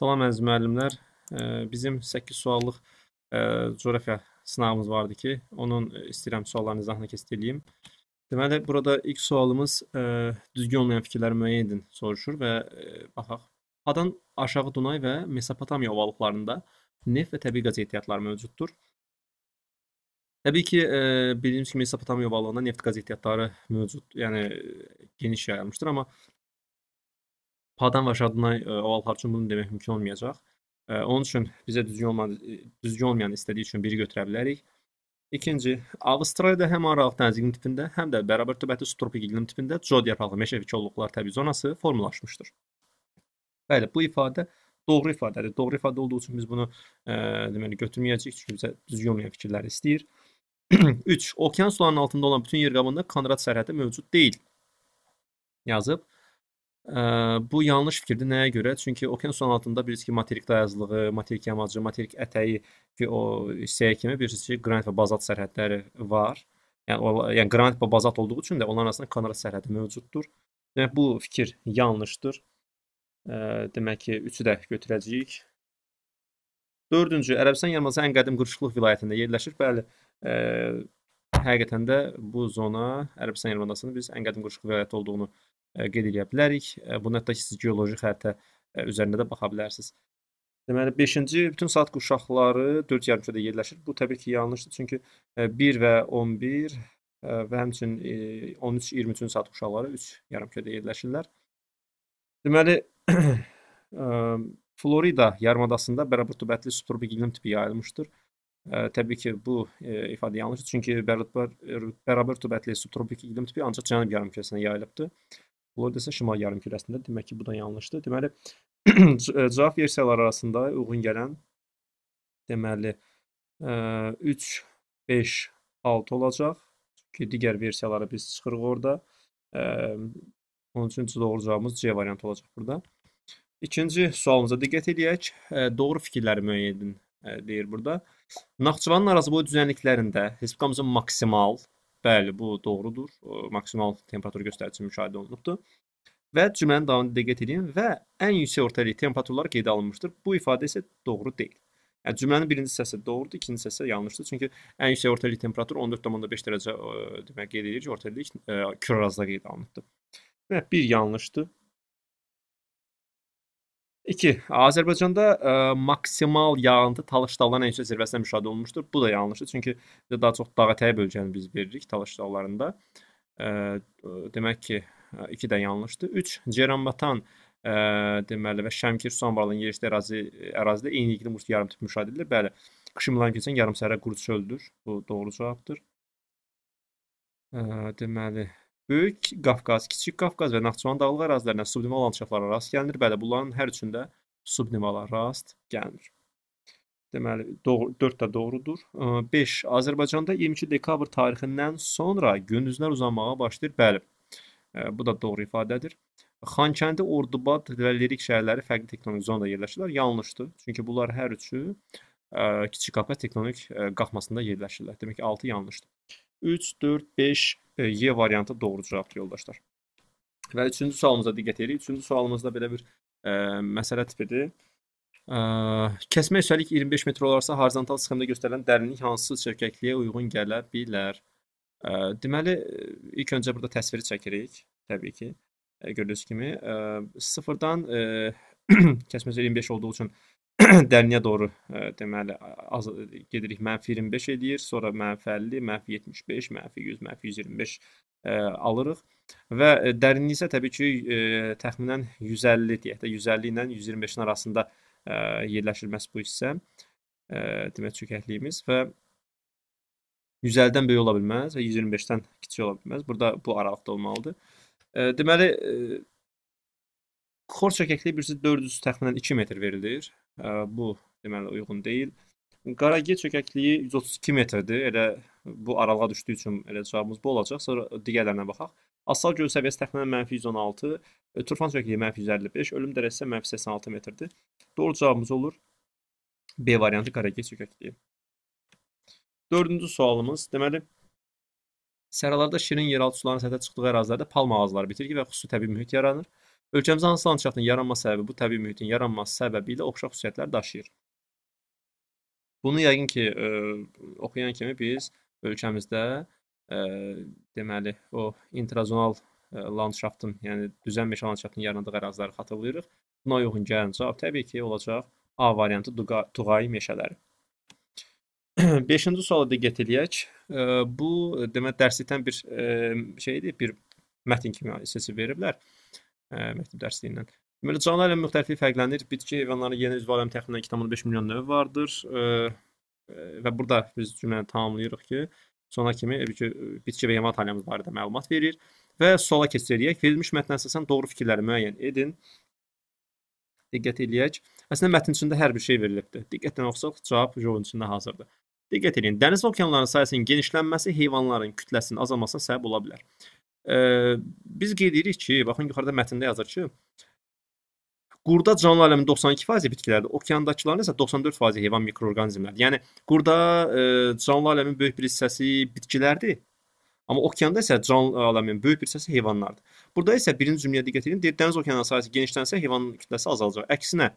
Salam əziz müəllimlər. Bizim 8 suallıq coğrafiya sınavımız vardı ki, onun istəyirəm sualların izahını keçid edeyim. Deməli, burada ilk sualımız düzgün olmayan fikirləri müəyyən edin soruşur və baxaq. Adan aşağı Dunay və Mesopotamiya ovalıqlarında neft və təbii qaz ehtiyatları mövcuddur. Təbii ki, bildiyimiz kimi Mesopotamiya ovalığında neft qaz ehtiyatları mövcud, yəni geniş yayılmışdır, amma padan və şadından e, oval harçın bunu demək mümkün olmayacaq. E, onun üçün bizə düzgün olmayan, e, düzgün olmayan istədiyi üçün biri götürə bilərik. İkinci, Avstraliyada həm aralıq dənizinin tipində, həm də bərabər tübəti subtropik iqlim tipində cod yarpaqlı meşəvik kolluqlar təbii zonası formalaşmışdır. Bəli, bu ifadə doğru ifadədir. Doğru ifadə olduğu üçün biz bunu e, deməli götürməyəcəyik çünki bizə düzgün olmayan fikirlər istəyir. 3. Okean sularının altında olan bütün yer qabında Konrad sərhədi mövcud deyil. Yazıb Bu yanlış fikirdir. Nəyə görə? Çünki okeanusun altında bilirsiniz ki, materik dayazlığı, materik yamacı, materik ətəyi ki, o hissəyə kimi bilirsiniz ki, qranit və bazalt sərhədləri var. Yəni, o, yəni qranit və bazalt olduğu üçün də onların arasında kanal sərhədi mövcuddur. Demək bu fikir yanlışdır. Demək ki, üçü də götürəcəyik. Dördüncü, Ərəbistan yarımadası ən qədim qırışıqlıq vilayətində yerləşir. Bəli, ə, həqiqətən də bu zona Ərəbistan yarımadasının biz ən qədim qırışıqlıq vilayəti olduğunu qeyd edə bilərik. Bunu hətta ki, siz geoloji xəritə üzərində də baxa bilərsiniz. Deməli 5-ci bütün saat qurşaqları 4 yarımkürədə yerləşir. Bu təbii ki, yanlışdır. Çünki 1 və 11 və həmçinin 13-23 saat qurşaqları 3 yarımkürədə yerləşirlər. Deməli Florida yarımadasında bərabər rütubətli subtropik iqlim tipi yayılmışdır. Təbii ki, bu ifadə yanlışdır. Çünki bərabər rütubətli subtropik iqlim tipi ancaq Cənubi yarımkürəsinə yayılıbdır. Floyd isə şimal yarımkürəsində. Demək ki, bu da yanlışdır. Deməli, cavab versiyaları arasında uyğun gələn deməli 3 5 6 olacaq. Çünki digər versiyalara biz çıxırıq orada. Onun üçün doğru cavabımız C variantı olacaq burada. İkinci sualımıza diqqət eləyək. Doğru fikirləri müəyyən edin deyir burada. Naxçıvanın Arazboy düzənliklərində Hesbqamızın maksimal Bəli, bu doğrudur. Maksimal temperatur göstəricisi müşahidə olunubdur. Və cümlənin davamını diqqət edin və ən yüksək ortalik temperaturlar qeydə alınmışdır. Bu ifadə isə doğru deyil. Yəni cümlənin birinci hissəsi doğrudur, ikinci hissəsi yanlışdır. Çünki ən yüksək ortalik temperatur 14.5 dərəcə demək qeyd edir ki, ortalik e, kür ərazidə qeydə alınıbdır. Və bir yanlışdır. 2. Azərbaycanda ə, e, maksimal yağıntı Talış dağlarının ən yüksək zirvəsində müşahidə olunmuşdur. Bu da yanlışdır, çünki daha çox dağətəyi bölgəni biz veririk Talış dağlarında. Ə, e, demək ki, 2 e, də yanlışdır. 3. Ceranbatan ə, deməli və Şəmkir Susanbalın yerləşdiyi ərazi ərazidə eynilikli muz yarımtip müşahidə edilir. Bəli, Xışımlan keçən yarımsərə quru çöldür. Bu doğru cavabdır. Ə, deməli, Böyük Qafqaz, Kiçik Qafqaz və Naxçıvan dağlıq ərazilərinə subnival landşaftlara rast gəlinir. Bəli, bunların hər üçündə subnivala rast gəlinir. Deməli, doğru, 4 də doğrudur. 5. Azərbaycanda 22 dekabr tarixindən sonra gündüzlər uzanmağa başlayır. Bəli, bu da doğru ifadədir. Xankəndi, Ordubad və Lirik şəhərləri fərqli tektonik zonada yerləşirlər. Yanlışdır. Çünki bunlar hər üçü ə, Kiçik Qafqaz tektonik ə, qalxmasında yerləşirlər. Demək ki, 6 yanlışdır. 3, 4, 5 Y variantı doğru cavabdır yoldaşlar. Və üçüncü sualımıza diqqət edirik. Üçüncü sualımızda belə bir ə, e, məsələ tipidir. Ə, e, kəsmə üstəlik 25 metr olarsa horizontal sxemada göstərilən dərinlik hansı çökəkliyə uyğun gələ bilər? Ə, e, deməli ilk öncə burada təsviri çəkirik, təbii ki. Ə, gördüyünüz kimi ə, sıfırdan ə, kəsmə üzəri 25 olduğu üçün ə, dərinə doğru ə, e, deməli az gedirik mənfi 25 eləyir, sonra mənfi 50, mənfi 75, mənfi 100, mənfi 125 ə, alırıq və e, dərinliyi isə təbii ki ə, e, təxminən 150 deyək də 150 ilə 125-in arasında ə, yerləşir məhz bu hissə. Ə, demək çökəkliyimiz və 150-dən böyük ola bilməz və 125-dən kiçik ola bilməz. Burada bu aralıqda olmalıdır. Ə, deməli ə, Xor çəkəkliyi birisi 400 təxminən 2 metr verilir. Bu deməli uyğun deyil. Qaragil çökəkliyi 132 metrdir. Elə bu aralığa düşdüyü üçün elə cavabımız bu olacaq. Sonra digərlərinə baxaq. Asal göl səviyyəsi təxminən mənfi 116, e, Turfan çökəkliyi mənfi 155, ölüm dərəcəsi isə mənfi 86 metrdir. Doğru cavabımız olur B variantı Qaragil çökəkliyi. Dördüncü sualımız, deməli, səralarda şirin yeraltı sularının səthə çıxdığı ərazilərdə palma ağacları bitir ki və xüsusi təbii mühit yaranır. Ölkəmizdə hansı landşaftın yaranma səbəbi bu təbii mühitin yaranması səbəbi ilə oxşar xüsusiyyətlər daşıyır. Bunu yəqin ki, ə, e, oxuyan kimi biz ölkəmizdə ə, e, deməli, o intrazonal ə, e, landşaftın, yəni düzən meşə landşaftının yarandığı əraziləri xatırlayırıq. Buna uyğun gələn cavab təbii ki, olacaq A variantı Duqa, Tuğay meşələri. 5-ci suala diqqət eləyək. Bu demə dərslikdən bir şeydir, bir mətn kimi seçib veriblər ə, məktəb dərsliyindən. Deməli canlı aləm müxtəlifliyi fərqlənir. Bitki heyvanları yenə üzv aləm təxminən 2.5 milyon növ vardır. Ə, ə, e, və burada biz cümləni tamamlayırıq ki, sona kimi ki, bitki və heyvanat aləmi barədə məlumat verir və sola keçirik. Verilmiş mətnə əsasən doğru fikirləri müəyyən edin. Diqqət eləyək. Əslində mətnin içində hər bir şey verilibdir. Diqqətlə oxusaq cavab yolun içində hazırdır. Diqqət edin. Dəniz və okeanların sayəsinin genişlənməsi heyvanların kütləsinin azalmasına səbəb ola bilər biz qeyd edirik ki, baxın yuxarıda mətndə yazır ki, Qurda canlı aləmin 92% bitkilərdir, okeandakıların isə 94% heyvan mikroorqanizmlərdir. Yəni qurda e, canlı aləmin böyük bir hissəsi bitkilərdir. Amma okeanda isə canlı aləmin böyük bir hissəsi heyvanlardır. Burada isə birinci cümləyə diqqət edin. Deyir, dəniz okeanının sahəsi genişlənsə heyvan kütləsi azalacaq. Əksinə,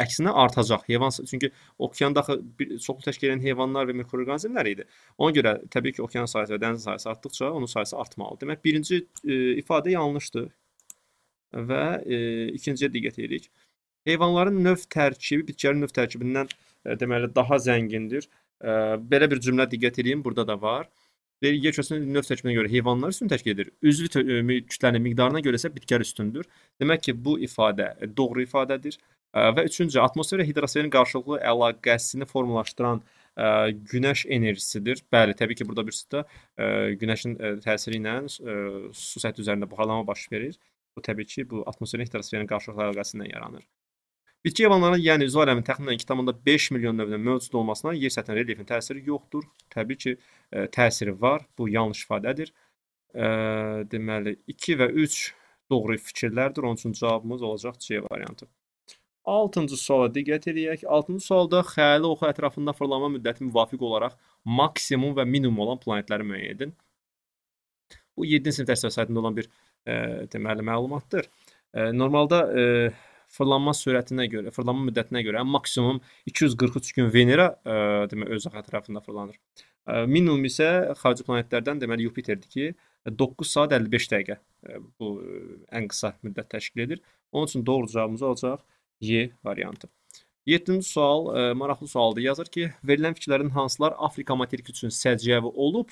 Əksinə artacaq. Heyvan çünki okeanda çoxlu təşkil edən heyvanlar və mikroorqanizmlər idi. Ona görə təbii ki, okean sayı və dəniz sayısı artdıkca onun sayısı artmalıdır. Demək birinci e, ifadə yanlışdır. Və e, ikinciyə diqqət edirik. Heyvanların növ tərkibi bitkilərin növ tərkibindən e, deməli daha zəngindir. E, belə bir cümlə diqqət edin, burada da var. Deyir, yer köçünün növ tərkibinə görə heyvanlar üstün təşkil edir. Üzvü e, kütlənin miqdarına görə isə bitkilər üstündür. Demək ki, bu ifadə e, doğru ifadədir. Və üçüncü, atmosfer və hidrosferin qarşılıqlı əlaqəsini formalaşdıran ə, günəş enerjisidir. Bəli, təbii ki, burada bir sütdə günəşin ə, təsiri ilə ə, su səthi üzərində buxarlanma baş verir. Bu təbii ki, bu atmosferin hidrosferin qarşılıqlı əlaqəsindən yaranır. Bitki heyvanlarının, yəni üzv aləminin təxminən 2.5 milyon növünün mövcud olmasına yer səthinin relyefinin təsiri yoxdur. Təbii ki, ə, təsiri var. Bu yanlış ifadədir. Ə, deməli, 2 və 3 doğru fikirlərdir. Onun üçün cavabımız olacaq C variantı. 6-cı suala diqqət eləyək. 6-cı sualda xəyali oxu ətrafında fırlanma müddəti müvafiq olaraq maksimum və minimum olan planetləri müəyyən edin. Bu 7-ci sinif dərs vəsaitində olan bir e, deməli məlumatdır. E, normalda e, fırlanma sürətinə görə, fırlanma müddətinə görə maksimum 243 gün Venera e, deməli öz ətrafında fırlanır. E, minimum isə xarici planetlərdən deməli Yupiterdir ki, 9 saat 55 dəqiqə e, bu e, ən qısa müddət təşkil edir. Onun üçün doğru cavabımız olacaq 1 Y variantı. Yeddinci sual e, maraqlı sualdır. Yazır ki, verilən fikirlərin hansılar Afrika materiki üçün səciyyəvi olub,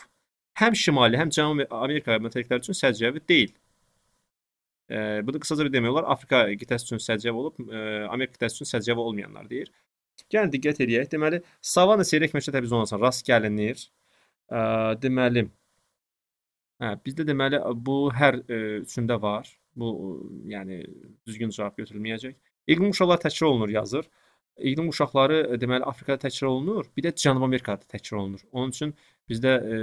həm şimali, həm Cənubi Amerika materikləri üçün səciyyəvi deyil. E, bunu qısaca bir demək olar, Afrika qitəsi üçün səciyyəvi olub, e, Amerika qitəsi üçün səciyyəvi olmayanlar deyir. Gəlin diqqət eləyək. Deməli, savanna seyrək meşə təbii zonasına rast gəlinir. E, deməli, hə, bizdə deməli bu hər e, üçündə var. Bu, e, yəni düzgün cavab götürülməyəcək. İqlim uşaqlar təkrar olunur yazır. İqlim uşaqları e, deməli Afrikada təkrar olunur, bir də Cənubi Amerikada təkrar olunur. Onun üçün bizdə e,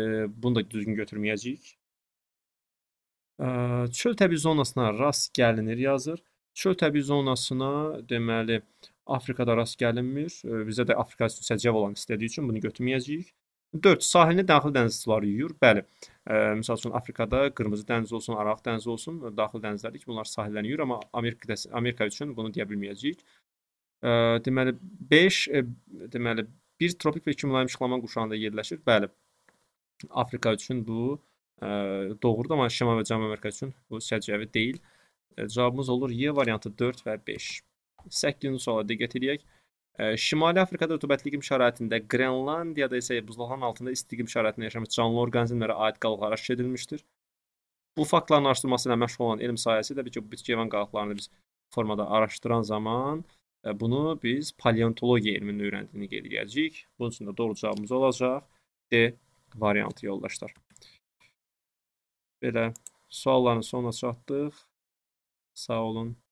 bunu da düzgün götürməyəcəyik. E, çöl təbii zonasına rast gəlinir yazır. Çöl təbii zonasına deməli Afrikada rast gəlinmir. E, bizə də Afrika üçün səciyyəv olan istədiyi üçün bunu götürməyəcəyik. 4. Sahilini daxil dəniz suları yuyur. Bəli, ə, e, misal üçün Afrikada qırmızı dəniz olsun, Araq dənizi olsun, e, daxil dənizlərdir ki, bunlar sahillərini yuyur, amma Amerika Amerika üçün bunu deyə bilməyəcəyik. Ə, e, deməli 5 deməli bir tropik və iki mülayim işıqlaman qurşağında yerləşir. Bəli. Afrika üçün bu ə, doğrudur, amma Şimal və Cənubi Amerika üçün bu səciyyəvi deyil. Ə, cavabımız olur Y variantı 4 və 5. 8-ci suala diqqət eləyək. Şimali Afrikada rütubətli iqlim şəraitində, Qrenlandiyada isə buzlağın altında isti iqlim şəraitində yaşamış canlı orqanizmlərə aid qalıqlar aşkar edilmişdir. Bu faktların araşdırılması ilə məşğul olan elm sahəsi də ki, bu bitki heyvan qalıqlarını biz formada araşdıran zaman e, bunu biz paleontologiya elminin öyrəndiyini qeyd edəcəyik. Bunun üçün də doğru cavabımız olacaq D variantı yoldaşlar. Belə sualların sonuna çatdıq. Sağ olun.